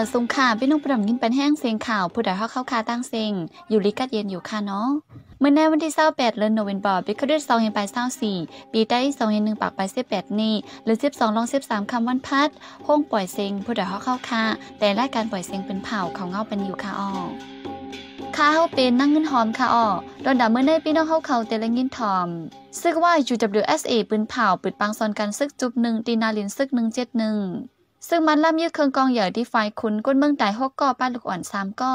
อสงข่าพี่น้องประดมยินเป็นแห้งเซงข่าวผู้ใดเขาเข้าคาตั้งเซง อยู่ลิกัดเย็นอยู่ค่ะเนาะเมื่อในวันที่28เดือนโนเวมบอร์ปีคริสต์ศักราช24ปีใต้2 1งปากไป18นี้หรือ12ลอง13คำวันพัดห้องปล่อยเซงผู้ใดเขาเข้าคาแต่ราการปล่อยเซงเป็นเผ่าขางเงาเป็นอยู่ค่ะอ้อข้าเข้าเป็นนั่งเงินหอมค่ะอ้อตอนดับเมื่อในพี่น้องเข้าเขาแต่ละเงินทอมซึกว่าูเอสเอปืนเผาปืนปังซอนกันซึกจุบหนึ่งตีนาลินซึกหนึ่งเจ็ดหนึ่งซึ่งมันล่ำยืดเครื่องกองเหยื่อที่ไฟคุณก้นเมืองไต่หกก่อป้าลูกอ่อนสามก่อ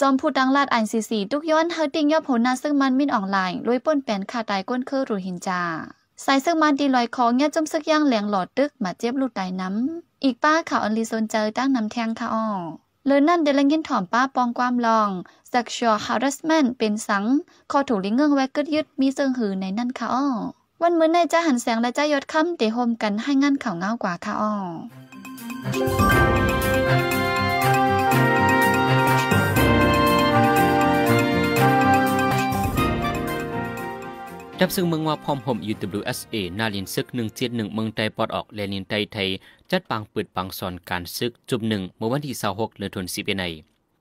จอมผู้ดังลาดอันซีซีทุกย้อนเฮอร์ติงย่อผลนาซึ่งมันมินออนไลน์ลุยป้นแปนคาตายก้นเครือรูหินจาใส่ซึ่งมันดีลอยคอเงี้ยจมซึกย่างแหลงหลอดตึก มาเจ็บลูกตายน้ำอีกป้าข่าวอันลีโซนเจอตั้งน้ำแทงค่ะอ้อเลยนั่นเดลังยินถอมป้าปองความลองสักชัวฮาร์สแมนเป็นสังคอถูกลิงเงื่องแวกกึดยึดมีเซิงหือในนั่นค่ะอ้อวันเมื่อในจะหันแสงและจะยดคำเตะโฮมกันให้งานข่าวเงากว่าค่ะอ้อดับซึ่งเมืองว่าพร้อมห่ม UWSA นาลินซึกหนึ่งเจ็ดหนึ่งเมืองไทยปอดออกเลนินไทยไทย จัดปังเปิดปังสอนการซึก จุบหนึ่งเมื่อวันที่สหกเลือนทนนิบเอใน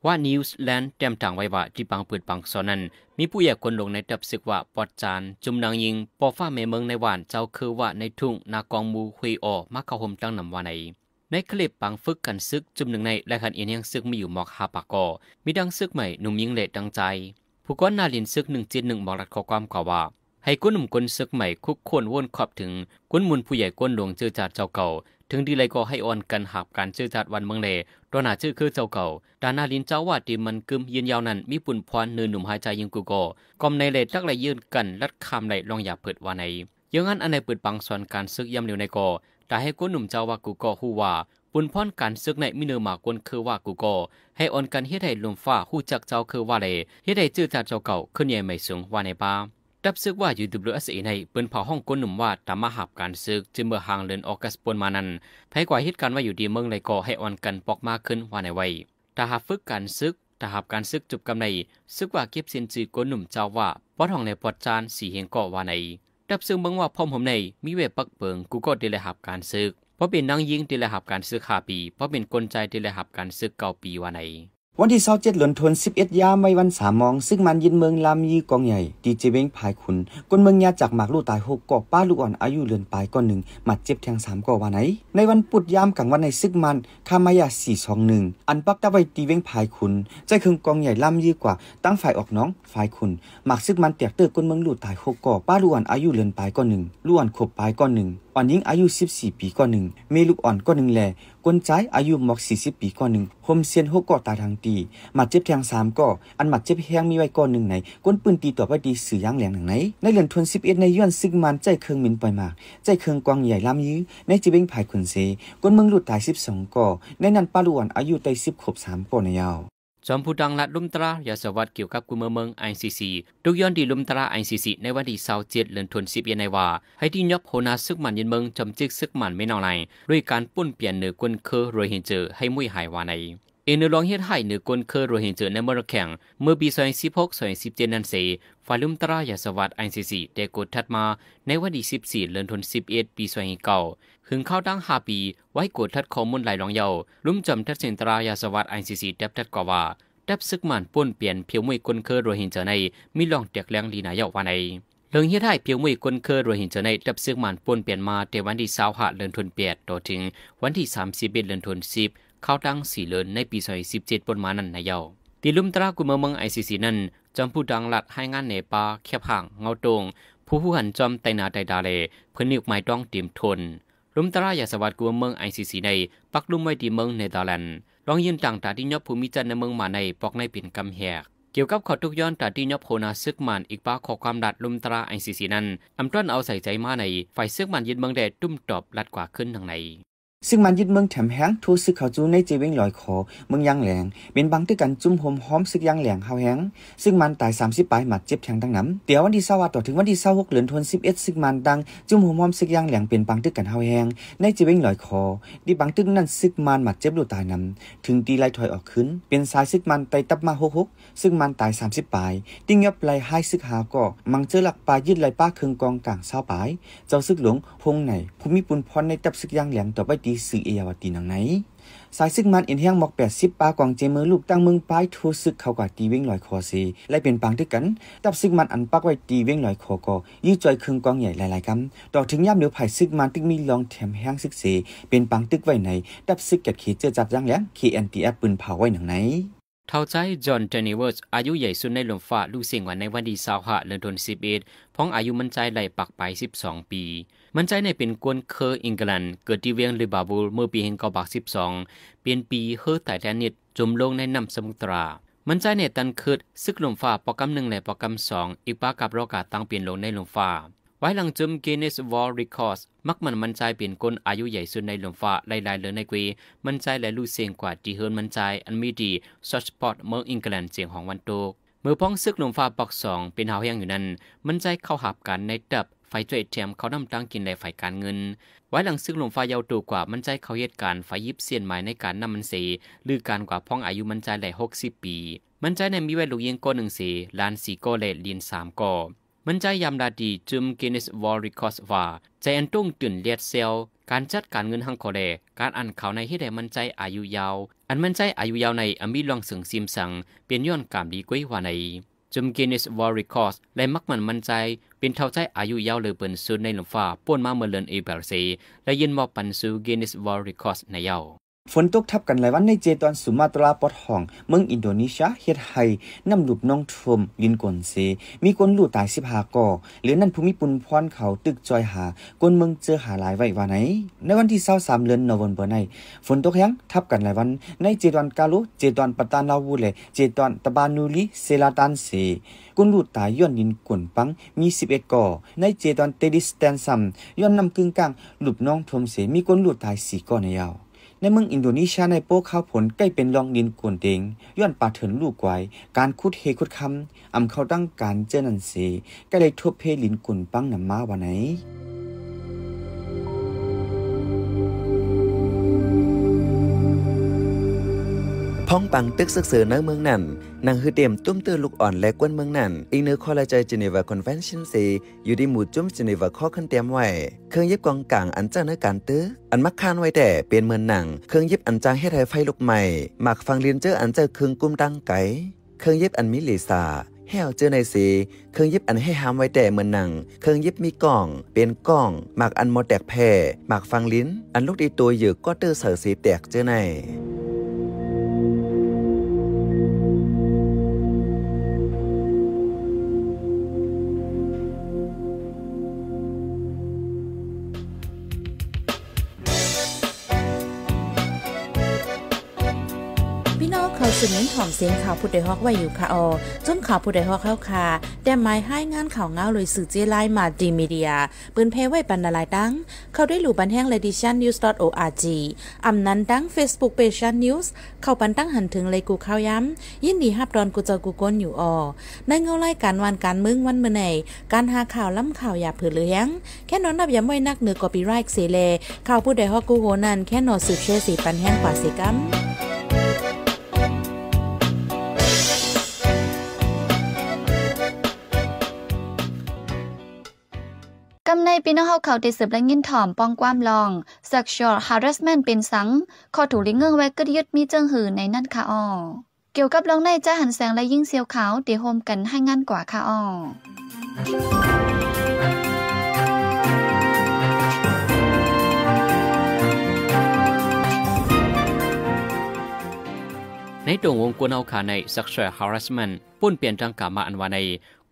ว่านิวส์แลนด์แจมต่างไว้ว่าที่ปังเปิดปังสอนนั้น มีผู้ใหญ่คนลงในดับซึกว่าปอดจานจุมนางยิง ปอฟ้าเมเมืองในหวานเจ้าคือว่าในทุ่ง นากองมูคุยออมักเข้าห่มตั้งนำวนไในในคลิปปังฝึกกันซึกจุ่มหนึ่งในรายการเอียนยังซึกมีอยู่หมอกฮาปากอมีดังซึกใหม่หนุ่มยิงเลดดังใจผู้ก้อนนาลินซึกหนึ่งจีนหนึ่งบอกรัดข้อความกล่าวว่า ให้กุ้นหนุ่มก้นซึกใหม่คุกควนว่นขอบถึงกุ้นมุนผู้ใหญ่ก้นหลวงเจือจาดเจ้าเก่า ถึงดีเลยก็ให้อ่อนกันหับการเจือจาดวันเมืองเลดอนาชื่อคือเจ้าเก่าดานาลินเจ้าว่าดีมันกึมยืนยาวนั้นมีปุ่นพรเนินหนุ่มหายใจยิงกูโกกอมในเลดทักไลยืนกันรัดคำไหลลองอย่าเปิดว่าหนยังงั้นอันไหนเปิดปังสอนการซึกย่ำเหลวในกอแต่ให้ก้นหนุ่มเจ้าว่ากูก่อฮู้ว่าปุ่นพ่อนการซึกในมิเนอร์มากวนคือว่ากูก่อให้ออนกันเฮ็ดให้ลมฟ้าฮู้จักเจ้าคือว่าเลเฮ็ดให้จื้อจาเจ้าเก่าขึ้นใหญ่ไม่สูงว่าในป้าดับซึกว่าอยู่ดับ WSA ในเปิ้นเผาห้องก้นหนุ่มว่าตามมาหับการซึกจึงเมื่อห่างเลินออกัสปนมานั้นไ้กว่าเหตุการณ์ว่าอยู่ดีเมืองลยก่อให้ออนกันปอกมากขึ้นว่าในไว้แต่หากฝึกการซึกแต่หากการซึกจุบกำใน ซึกว่าเก็บเส้นจือก้นหนุ่มเจ้าว่าปอดห้องในปอดจานสีเฮงก่อว่าในดับซึ่งบังว่าพ่อผมในมีเวปักเปิงกูก็ได้เลยหับการซึก เพราะเป็นนางยิงได้เลยหับการซึกาปี เพราะเป็นกลใจได้เลยหับการซึก่าปีว่าในวันที่เสร้าเจ็ดหลนทนสิบเอ็ดยามไม่วันสามมอง ซึ่งมันยินเมืองลำยีกองใหญ่ดีเจเบ้งพายขุนกนเมืองยาจากหมากลูกตายหกกอบป้าลูกอ่อนอายุเลือนปลายก้อนหนึ่งหมัดเจ็บแทงสามก่อวันไหน ในวันปุดยามกลางวันในซึ่งมันคามายาสี่สองหนึ่งอันปักตะไว้ตีเว้งพายขุนใจคึงกองใหญ่ลำยีกว่าตั้งฝ่ายออกน้องฝ่ายขุนหมากซึ่งมันเตียกเตอร์กนเมืองลูกตายหกกอบป้าลูกอ่อนอายุเลือนปลายก้อนหนึ่งลูกอ่อนขบปลายก้อนหนึ่งอ่อนญิงอายุ 14 ปีก่อนหนึ่งเมลูกอ่อนก่อนหนึ่งแลกวนใจอายุหมอก40 ปีก่อนหนึ่งโฮมเซียนหกก่อตาทางตี มัดเจ็บแทง3ก่ออันมัดเจ็บแทงมีไว้ก่อนหนึ่งไหนกวนปืนตีต่อไปดีสื่อย่างแหลงหนังไหนในเรือนทวน11 ในย้อนซิกมันใจเครื่องมินปล่อยมาก ใจเครื่องกวางใหญ่ล้ำยื้อ ในจิเบ้งภายขุนเซกวนเมืองหลุดตาย 12 ก่อ ในนั้นปาลวนอายุได้10ขบ3ก่อในยาวจอมผู้ดังลัดลุมตราอยาสวัสดเกี่ยวกับกุมเมืองไอซีซีทุกย้อนดีลุมตราไอซีซีในวันที่เสาร์เจ็ดเดือนธันวาคมในว่า ให้ที่ยบโหนาซึกมันยินเมืองจำจึกซึกมันไม่นอนไรด้วยการปุ้นเปลี่ยนเหนือกุนเคอรวยเฮนเจอให้มุ่ยหายวานในเอ็นลองเฮ็ดให้เหนือกลเคอร์โรหฮนเจอในมรแข่งเมื่อปีอสิบก2สิบเจ็ดนันเสฝ่ายลุมตรายาสวัสดิ์ีซีได้กดทัดมาในวันที่สสิบี่เลือนทันเอ็ดปีอเก่าถึงเข้าตั้งาปี ไว้กดทัดข้อมูลหลายรองเยาลุ่มจำทัดเซนตรายาสวัสดิ์ีซีดทบทัดกว่าดทบซึกมันป้วนเปลี่ยนเพียวมวยกลเคอร์โรหฮนเจอในมีลองเดียกแรงลีนายาวว่าในเรื่องเฮ็ดให้เพียวมวยกลเคอร์โรหฮนเจอในดทบซึกมันป้วนเปลี่ยนมาแต่วันที่สาหาเลือนทันแปดต่อถึงวันที่ิบเดือนทนสิบเข้าตั้งสีเลินในปีอยสิบเจ็ดปนมานั้นนายาตีลุ่มตรากุมเมืองไอซีซีนั้นจอมผู้ดังหลัดให้งานเนปาแคบห่าง เงาตรงผู้ผู้หันจอมไตนาไตดาเลเพื่อนิมไม้ต้องเตรียมทน ลุ่มตรายาสวัสดิ์กุมเมืองไอซีซีใน ปักลุ่มไว้ที่เมืองเนเธอร์แลนด์ลองยืนต่างตาที่ยบภูมิจันในเมืองมาในปอกในปิ่นกำแหก เกี่ยวกับข้อทุกย้อนตาที่ยบโคนาซึกมันอีกป้าขอความดัดลุ่มตราไอซีซีนั้น อำต้นเอาใส่ใจมาในฝ่ายซึกมันยืนเมืองแดดตุ้มตอบลัดกว่าขึ้นทางในซึ่งมันยึดเมืองแถมแห้งทูซึกเขาจูในเจวิงลอยขอเมืองยางแหลง เป็นบางตึกกันจุ่มโฮมหอมซึกยางแหลงเฮาแห้งซึ่งมันตายสสามิบปลายหมัดเจ็บแทงทั้งน้ำเดี๋ยววันที่สว20ต่อถึงวันที่สหกเหลือนทน็ดซึ่งมันดังจุ่มโฮมหอมซึกยางแหลงเป็นบางตึกกันเฮาแห้งในเจวิงลอยขอดีบางตึกนั้นซึกมันหมัดเจ็บลูตายน้ำถึงตีไล่ถอยออกขึ้นเป็นสายซึกมันไปตับมากหกซึ่งมันตายสสามิบปลายติ้งยับไล่ให้ซึกหาก็มังเจอหลักปลายยึดไล่ป้าเคืองกองกลาง20ปลาย เจ้าซึกหลวงพงในภูมิปุนพรในตับซึกยางแหลงต่อไปีสื่อเอยาวตีนังไหน สายซึ่งมันอินเฮียงหมอกแปดสิบปากวางเจมือลูกตั้งเมืองป้ายทูซึกเขากว่าตีเว้งลอยคอซีและเป็นปังด้วยกันตับซึ่งมันอันปักไว้ตีเว้งลอยคอก็ย้อจอยคืึงกองใหญ่หลาย ๆกัต่อถึงย่ำเหนียวไผ่ซึ่งมันตึกมีลองแถมแห้งซึกเสเป็นปังตึกไว้ในตับซึกเกิดขีเจอจับย่างแหลงขีแอนตีแอปปืนเผาไว้หนังไหน เท่าใจจอห์นเทนิเวิร์สอายุใหญ่สุดในหลมฟ้าลูกเสียงวันในวันดีสาวหะเลือนทนสิบเอ็ดพ้องอายุมันใจไหลปักไปสิบสองปีมันใจในเป็นกวนเคออังกฤษเกิดที่เวียงลิบาบูลเมื่อปีบกบส1 2 เป็นปีเฮอไต้แลนิดจมลงในน้ำสมุทรามันใจในตันคืดซึกลมฟ้าปอกำหนึ่งและปอกำสองอีกปากับรอกาตั้งเปลี่ยนลงในลมฟ้า ไว้หลังจมเกเนสวอลรีคอร์สมักมันมันใจเปลี่ยนกวนอายุใหญ่สุดในลมฟ้าหลายๆเลยในกวีมันใจและลู่เสียงกว่าดีเฮิร์นมันใจอันมีดีซอสปอร์ตเมืองอังกฤษเสียงของวันโตกเมื่อพ้องซึกลมฟ้าปอกสองเป็นหาวแห้งอยู่นั้นมันใจเข้าหับกันในดับไฟจัวยแถมเขานำตังกินในฝ่ายการเงิน ไว้หลังซึ่งลมไฟยาวตูกว่ามันใจเขาเหตุการณ์ไฟยิบเสียนหมายในการนำมันเส หรือการกว่าพ้องอายุมันใจแหลหกสิบปี มันใจในมีไว้ลูกยิงก้อหนึ่งเสลานสีก้อเลดลินสามก้อมันใจยำดาดีจุมกินิสวอริคอสว่าใจอันตุ้งตื่นเลียดเซลการจัดการเงินหังโคเลการอันเขาในที่ใดมันใจอายุยาว อันมันใจอายุยาวในอมีลองสึงซิมสังเป็นย้อนกามดีกวยว่าในจุมกินิสวอริคอสและมักมันมั่นใจเป็นเท่าใจอายุยาวเลยเปินสุดในหลุมฟ้าป้วนมาเมื่อเลืนอีเบลซีและยินมอบปันสูกินิสวอริคอสในเยาฝนตกทับกันหลายวันในเจตอนสุมาตราปอดห้อง เมืองอินโดนีเซียเฮ็ดไห้น้ำหลุบน้องทวมยินกวนเซมีคนลู่ตายสิบหาก่อหรือนั่นภูมิปุนพรเขาตึกจอยหาคนเมืองเจอหาหลายไว้วันไหนในวันที่เศร้าสามเลือนนวนเบอร์ในฝนตกแห้งทับกันหลายวันในเจตอนกาลุเจตอนปตานาวูเลเจตอนตะบานูลิเซลาตันเซคนลู่ตายย้อนยินกวนปังมี11ก่อในเจตอนเตดิสแตนซัมย้อนนำกึ่งกลางหลุบน้องทวมเสมีคนลู่ตาย่ก่อในยาวในเมืองอินโดนีเซียในโป๊ข้าวผล ใกล้เป็นรองดินกวนเดงย้อนป่าเถินลูกไกวการคุดเฮคุดคำอำเขาตั้งการเจนันเสก็เลยทบเพลินกุนปังนำมาวันไหนพ้องปังตึกสึกเสือในเมืองนั่นนางคือเตรียมตุ้มเตือลูกอ่อนและกวนเมืองนั่นอีกเนื้อข้อละใจเจเนวาคอนเฟนชั่นซีอยู่ดีหมู่จุ้มเจเนวาข้อขั้นเตียมไว้ เครื่องเย็บกองกลางอันจ้าเนื้อการตื้ออันมักคานไว้แต่เปลี่ยนเมืองหนังเครื่องเย็บอันจ้างให้ไทยไฟลุกใหม่หมักฟังเรียนเจออันเจอเครื่องกุ้มดังไก่เครื่องเย็บอันมิลิซา แห้เจอในสีเครื่องยิบอันให้หามไว้แต่เหมือนหนังเครื่องยิบมีกล่องเป็นกล่องหมักอันมอแตกแพ่หมักฟังลิ้น อันลูกดีตัวเหยอกก็เตอร์เสือสีแตกเจอในเขาสื่อเน้นถ่อมเสียงข่าวผู้ใดฮอกไว้อยู่ค่ะออจนข่าวผู้ใดฮอกเข้าค่ะแต่ไม้ให้งานข่าวเงาเลยสื่อเจไลมาดีมีเดียปืนเพไว้ปันนาลายดังเข้าด้วยหลู่บันแห้งเลดิชันนิวส์ .org ออานั้นดังเฟซบุ๊กเพจชันนิวส์เข้าปันตั้งหันถึงเลยกูข้าวย้ำยินดีฮับดอนกูเจอกูก้นอยู่ออในเงาไล่การวันการมึงวันเมื่อไหการหาข่าวล้ำข่าวอย่าเผือเลี้ยงแค่นอนนับย้ำไว้นักเหนือกอปีไรค์เสเลข่าวผู้ใดฮอกกูโหนันแค่นอนสืบเชื่อสีปันแห้งกว่าสีกัมในปีน้องเฮาเขาติสืบและยินถ่อมป้องความลอง sexual harassment เป็นสังข้อถูกลิงเงื่อนไว้ก็ดยึดมีเจิงหือ ในนั่นค่ะอ๋อเกี่ยวกับลองในจะหันแสงและยิ่งเซียวขาวเดียวโฮมกันให้งานกว่าค่ะอ๋อในตรงวงกวนเอาขาใน sexual harassment ป้นเปลี่ยนทางกามาอันวาใน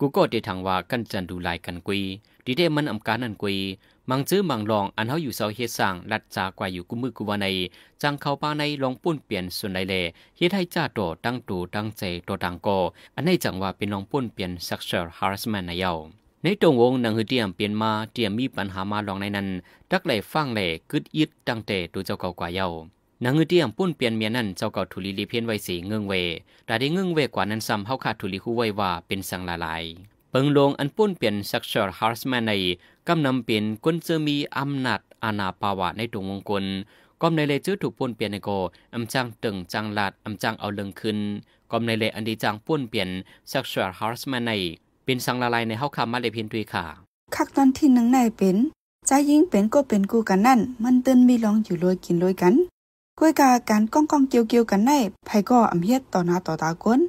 กูก็ติทางว่ากันจันดูลายกันกุยดีเดมันอำการอันกวยมังจื้อมังลอง อันเขาอยู่เสาเฮ็ดสร้างลัดจากว่าอยู่กุมมือกุวาใน จังเขาป้าในลองปุ้นเปลี่ยนส่วนใดเลเฮ็ดให้จ้าโตตั้งตูตั้งใจตัวตั้งกอันในจังว่าเป็นลองปุ้นเปลี่ยน sexual harassment ในเอาในตรงวงนังหือเตรียมเปลี่ยนมา เตรียมมีปัญหามาลองในนั้นตักไหลฟังแหลกึดยึดตั้งแต่ตัวเจ้าเก่ากว่าเยานางหงือเตียมปุ้นเปลี่ยนเมียนั้นเจ้าเก่าถุลีลีเพี้ยนไว้สีเงืองเวแต่ได้เงืองเวกว่านั้นซ้ำเฮาขาดถุลีคู่ไว้ว่าเป็นสังหลายเปิงลงอันปุ้นเปลี่ยน sexual harassment ในกำนำเปยนคนเจอมีอำนาจอาณาปาวะในตรงวงกลกอมในเลจื้อถูกป่้นเปลี่ยนในโกอำจังตึงจังลาดอำจังเอาเลิงขึ้นกอมในเลอันดีจังป่้นเปลี่ยน sexual harassment ในเป็นสังละลายในเฮาคำมาเลพินตุยค่ะคักตอนที่หนึ่งในเป็นจายิ่งเป็นก็เป็นกูกันนั่น มันตื่นมีลองอยู่ลอยกินลอยกันก้วยกาการก้องก้องเกี่ยวเกี่ยวกันในไผก็อำเฮ็ดต่อหน้าต่อตาคน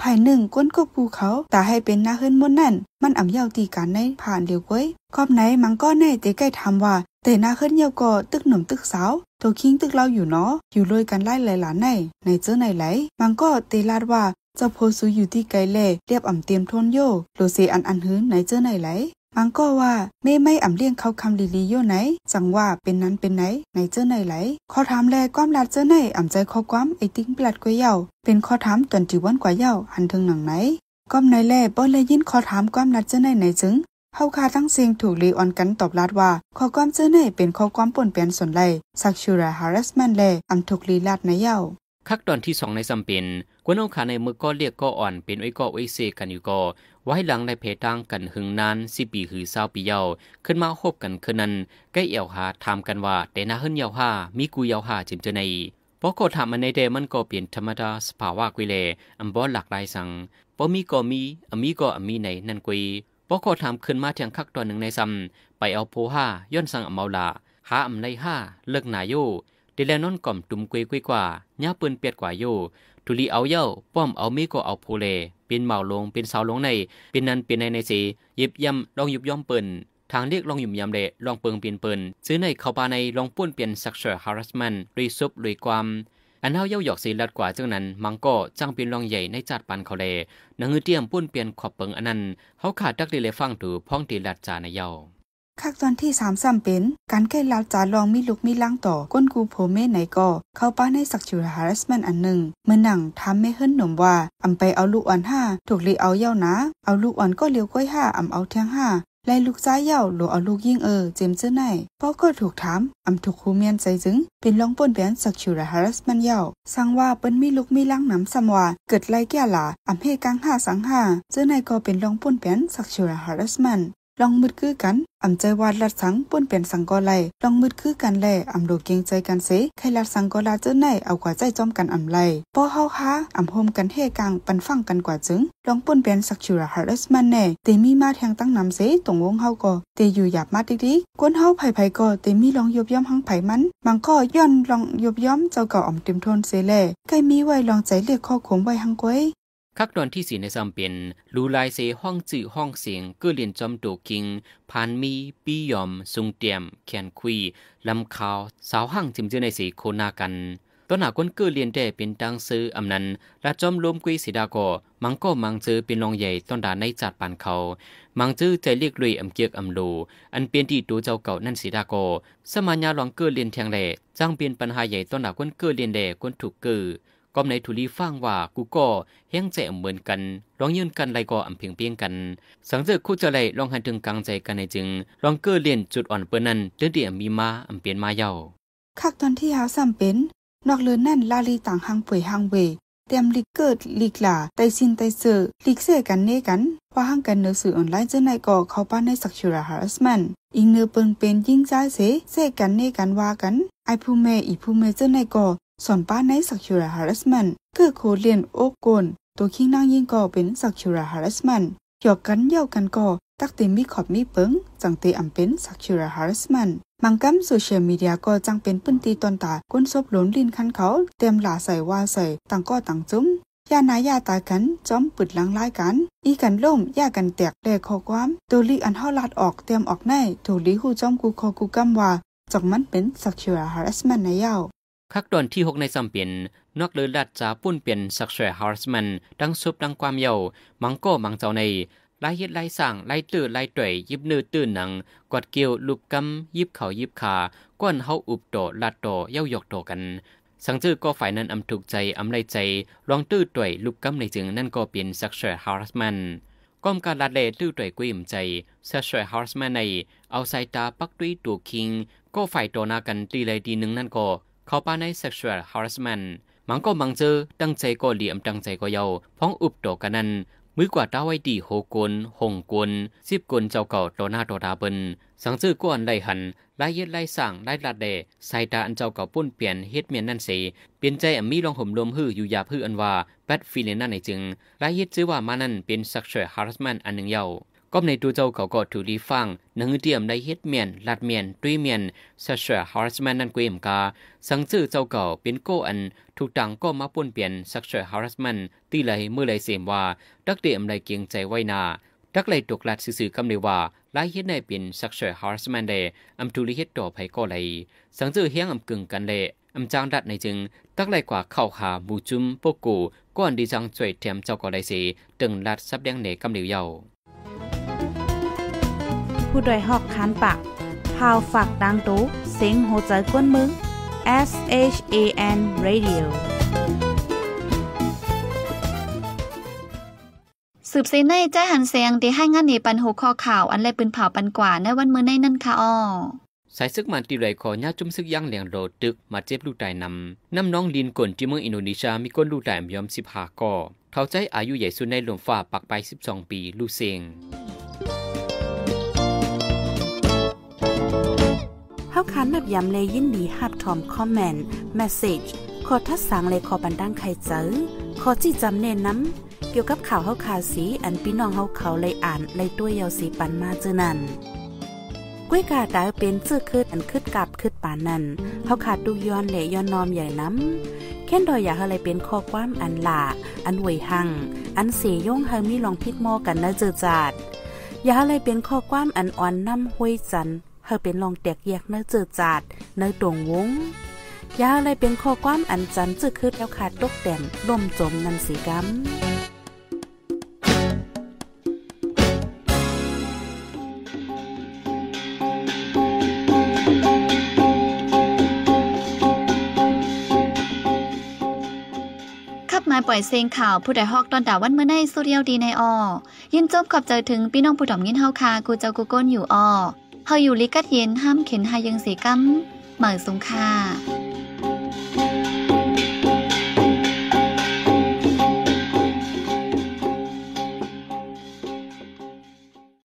ภายหนึ่งก้นกบภูเขาแต่ให้เป็นหน้าขึ้นมดนั่น มันอ่ำเยาตีกันในผ่านเดียวก้อยกอบไหน มังก็ในเตะใกล้ทำว่าเตะหน้าขึ้นเยาก่อตึกหนุ่มตึกสาวตัวคิงตึกเราอยู่เนาะอยู่เลยกันไล่หลายหนใน ในเจ้าในไหลมังก็เตะลาดว่าเจ้าโพสูอยู่ที่ไกลเล่เรียบอ่ำเตรียมทนโยโลเซอันอันหื้นในเจ้าในไหลอังก็ว่าไม่ไม่อ่ำเลี้ยงเขาคำลีลีโยไหน จังว่าเป็นนั้นเป็นไหนไนเจ้าไหนไหลข้อถามแลความลัดเจ้าไหนอ่ำใจข้อความไอติ้งปลัดกว่าเย้าเป็นข้อถามตวนจีวันกว่าเย้าหันถึงหนังไหนก้มในแล่ป้อนเลยยินข้อถามความลัดเจ้าไหนไหนจึงเฮาคาทั้งเสียงถูกลีออนกันตอบลัดว่าข้อความเจ้าไหนเป็นข้อความป่นเปลี่ยนสนไลซักชูราฮารรสแมนแลอ่ำถูกลีลัดในเย้าคักตอนที่สองในซัมเป็นกวนเอาขาในมือก็เรียกก็อ่อนเป็นไอ้ก็ไอ้เซกันอยู่ก็ไว้หลังในเพตางกันหึงนานสิปีหือเศร้าปีเยาขึ้นมาคบกันคืนนั้นใกล้เอวหาถามกันว่า แต่นาเฮินเยาห้ามีกูเยาห้าจิมเจในพราะก็ทำมันในเดมันก็เปลี่ยนธรรมดาสภาวะกุเลอัมบสหลักลายสังพะมีก็มีอมีก็อมีในนั่นกุยพราะก็ทำขึ้นมาเทียงคักตัวหนึ่งในซ้ำไปเอาโพห้าย้อนสังอเมาลาหาอัมในห้าเลิกนายโยดิแลนอนก่อมตุ้มกุยกุยกว่าย่าปืนเปียดกว่าโยทุลีเอาเย้าป้อมเอามีก็เอาโพเลเป็นเหมาลงเป็นสาวลงในเป็นนั้นเป็นในในสียิบย่ำลองหยุบย่อมเปิ่น ทางเรียกลองหยุบมยำเละลองเปิงเปลี่ยนเปินซื้อในเขาปาใน ลองป้วนเปลี่ยนกเชอร์ฮาร์ริสแมนรีซุบรวยความ อันเฮาเย้าหยอกสีลัดกว่าจังนั้นมังก็จ้างเป็นลองใหญ่ในจัดปันเขาเลนังเือเตียมป้วนเปลี่ยนขอบเปิงอันนั้นเขาขาดดักดีเลยฟังถือพ้องตีลัดจาในเย้าขักตอนที่สามสามเป็นการแก้ลาวจาลองมีลุกมีล้างต่อก้นกูโผเมไหนก็อเข้าป้าในสักจุฮาร์สมันอันหนึ่งเมื่อหนังทำไม่เฮิรนหนุ่มว่าอำไปเอาลูกอ่อนห้าถูกลีเอาเย้านะเอาลูกอ่อนก็เลี้ยวก้อยห้าอำเอาเทียงห้าไล่ลูกจ้าเย้าหลัวเอาลูกยิ่งเออเจมเจ้าไหนพ่อก็ถูกถามอำถูกคูเมียนใจจึงเป็นลองป่นแบนสักชิวรฮาร์สมันเย้าสั่งว่าเปิ้นมีลูกมีล้างน้ำสมว่าเกิดไล่แก่หลาอำเฮกังห้าสังห้าเจ้าไหนก็เป็นลองป่นแบนสักชิวรฮารสมันลองมืดคือกัน อ่ำใจวาดลัดสังป่นเปลี่ยนสังกอไลลองมืดคือกันแล่อ่ำโดเกงใจกันเสใครลัดสังกอลาเจ้าไหนเอากว่าใจจอมกันอ่ำไลพอเฮาค้าอ่ำโฮมกันเฮกลางปันฟังกันกว่าจึงลองป่นเปลี่ยนสักชิวระฮาร์สมันแน่เตมีมาแทงตั้งนำเสตรงวงเฮาก็เตอยู่หยาบมาดิดิก้นเฮาไผ่ไผ่ก็เตมีลองยบย้อมหังไผ่มัน มังก็ย้อนลองยบย้อมเจ้าก่ออ่ำติมทนเสแล่ใครมีไว้ลองใจเรียกข้อขมไว้หังก้อยคักดอนที่สี่ในซัมเป็นลูลายเซห้องจื่อห้องเสียงกือเลียนจอมโดกิงผ่านมี ปียอมซุงเตียมแคนคุยลำขาว สาวห้างจิมเจอในสีโคนากันต้นหาก้นกือเลียนแด่เป็นดังซื้ออำนันและจอมลมกุยสีดาก่อมังก็มังเจอเป็นรองใหญ่ต้นดาในจัดปานเขา มังจื้อใจเรียกลุยอำเกียกอำโลอันเปลี่ยนที่ตัวเจ้าเก่านั่นสีดาก่อสมัญญาลองกือเลียนแทงแหล่จ้างเปลี่ยนปัญหาใหญ่ต้นหาก้นกือเลียนแด่ก้นถูกกือก็ในทุลีฟังว่ากูก็เฮียงใจเหมือนกัน ร้องยืนกันไรก็อำเพียงเพียงกัน สังเกตคู่จะไรลองหันถึงกลางใจกันในจึงลองเกื้อเลียนจุดอ่อนเปิ้นนั้นเดือดเดียมีมาอำเปลี่ยนมาเยาคักตอนที่หาซ้ำเป็นนอกเลือนนั่นลาลีต่างหางป่วยหางเวเตรียมลิกเกิดลิกลาไตซินไตเซอร์ลิกเซกันเนกันว่าห้างกันเนื้อสื่อออนไลน์เจ้าในก่อเขาป้านในสักชูราฮาร์สแมนอิงเนื้อเปิงเป็นยิ่งใจเสเซกันเนกันว่ากันไอผู้แม่อีผู้แม่เจ้าในก่อส่วนป้าในสักชูร h ฮาร์ส m e นคือโคเรียนโอกกลตัวขี้นั่งยิ่งก็อเป็นสักชูร h ฮาร์ส m e นหยอกกันเย่ากันก็อตักเต็มมีขอบมีเปิง จังเตอำเป็นสักชูร h ฮาร์ส m e นมังกัมโซเชียลมีเดียก็จังเป็นปื้นตีตอนตาก้นซบหลนลินคันเขาเต็มหลาใส่ว่าใส่ต่างก็ต่างจุ้มยานายาตากันจอมปิดลังไล่กัน อีกันล่มยากันแตกแลข้อความ ตัวลีอันเฮาลัดออกเตรียมออกในถูลีฮูจอมกูคอกูกำว่าจอกมันเป็นสักชูร h ฮาร์ส m e นในยาคักดอนที่หกในซัมเปียนนอกเลือดัดจาปุ่นเปลี่ยนสักรสฮาร์สแมนดังซุบดังความเยามังโก้มังเจ้าในลายเฮ็ดลายสั่งลายตื้อลายต่วยยิบเนื้อตื้อหนังกอดเกี่ยวลูกกำยิบเข่ายิบขา ก้อนเฮาอุบโตลาดโตเย้ายกโตกัน สังจื้อก็ฝ่ายนั้นอำถูกใจอำไรใจลองตื้อต่วยลูกกำในจึงนั่นก็เป็นสักรสฮาร์สแมนก้อมการลาดเลตื้อต่วยกุ้ยมใจสักร์ฮาร์สแมนในเอาสายตาปักด้วยตัวคิงก็ฝ่ายโตนากันตีเลยดีหนึ่งนั่นก็ขาป้าใน sexual harassment มังก็มังเจอตั้งใจก็เหลี่ยมตั้งใจก็เยาพ้องอุบโตกันนั้น มือกว่าตาไว้ดีโหกลหงกลสิบกลเจ้าเก่าต่อหน้าต่อตาเบินสังซื้อก้อนไล่หันไล่เย็ดไล่สั่งไล่ลัดเด ใส่ตาอันเจ้าเก่าปุ้นเปลี่ยนเฮ็ดเมียนนั่นเสเปลี่ยนใจอันมีลองห่มลมหื้ออยู่ยาพื้ออันว่าแบดฟีเลนนั่นในจึงไล่เย็ดชื่อว่ามานั่นเป็น sexual harassment อันหนึ่งเยา้าก็ในดูเจ้าเขาก็ถูดีฟังหนังเตียมในเฮ็ดเมียนลัดเมียนตุ้ยเมียนเสเสฮาร์สแมนนั่นกวมกาสังชื่อเจ้าเก่าเป็นโกอันถูกตังก็มาป่วนเปลี่ยนสักเสฮาร์สแมนตีไหลเมื่อไหลเสียมว่าดักเตียมได้เกียงใจไว้นาดักไหลตกลัดสื่อๆคำเลยว่าลายเฮ็ดในเป็นสักเสฮาร์สแมนเดอัมทูลีเฮ็ดต่อไผก็ไหลสังชื่อเฮียงอัมกึ่งกันเลอัมจางดัดในจึงตักไหลกว่าเข้าหาบูจุมโปกูก่อนดีจังจ่วยเทียมเจ้าก็ไหลเสตึงลัดซับแดงเหนกำเลียวผู้ดยหอกคานปากพาวฝากดังตู้เซ็งโหใจกวนมึง S H A N Radio สืบซีในใจหันเสียงที่ให้งานในปันหูข้อข่าว อันไรปืนเผาปันกว่าในวันมือในนั่นค่ะอ๋อ สายซึกมันตีไรขอญาจุ้มซึกย่างเหลียงโรตึกมาเจ็บลูกตายนำน้ำน้องลินก่นที่เมืองอินโดนีเซียมีก้นลูกตายยอมสิบหาก่อเท่าใจอายุใหญ่สุดในหลวงฝ่าปักไปสสิบองปี ลูกเซงเฮาคันนับยำเลยยินดีฮับทอมคอมเมนต์แมสเซจขอทัดสางเลยขอบันดังใครเจอขอจีจำเน้นน้ำเกี่ยวกับข่าวเฮาคาสีอันพี่น้องเฮาเขาเลยอ่านเลยตัวยาวสีปันมาเจอนั่นก้วยกาดาวเป็นซื้อคืดอันคืดกับคืดปานนั่นเ้าขาดดูย้อนเละย้อนนอมใหญ่น้ำแค่นดอยอยากอะไรเป็นข้อความอันหลาอันหวยหังอันเสียย่งเฮามีลองพิดมอกันนะเจอจัดอยากอะไรเป็นข้อความอันอ่อนน้ำห้วยจันเฮาเป็นลองแตกแยกเนื้อเจอจาดเนื้อตวงวงยาอะไเป็นข้อความอันจันจึกคืดแล้วขาดตกแต่งล่มจมนันสีกัมมาปล่อยเสียงข่าว ผู้ใดฮอกตอนดาวันเมื่อใน สุเรียวดีในออ ยินจบขอบใจถึง พี่น้องผู้ดอมยินเฮาคา กูเจ้ากูก้นอยู่ออเฮาอยู่ลิกัดเย็นห้ามเข็นหายังเสกัมหมายสงค่า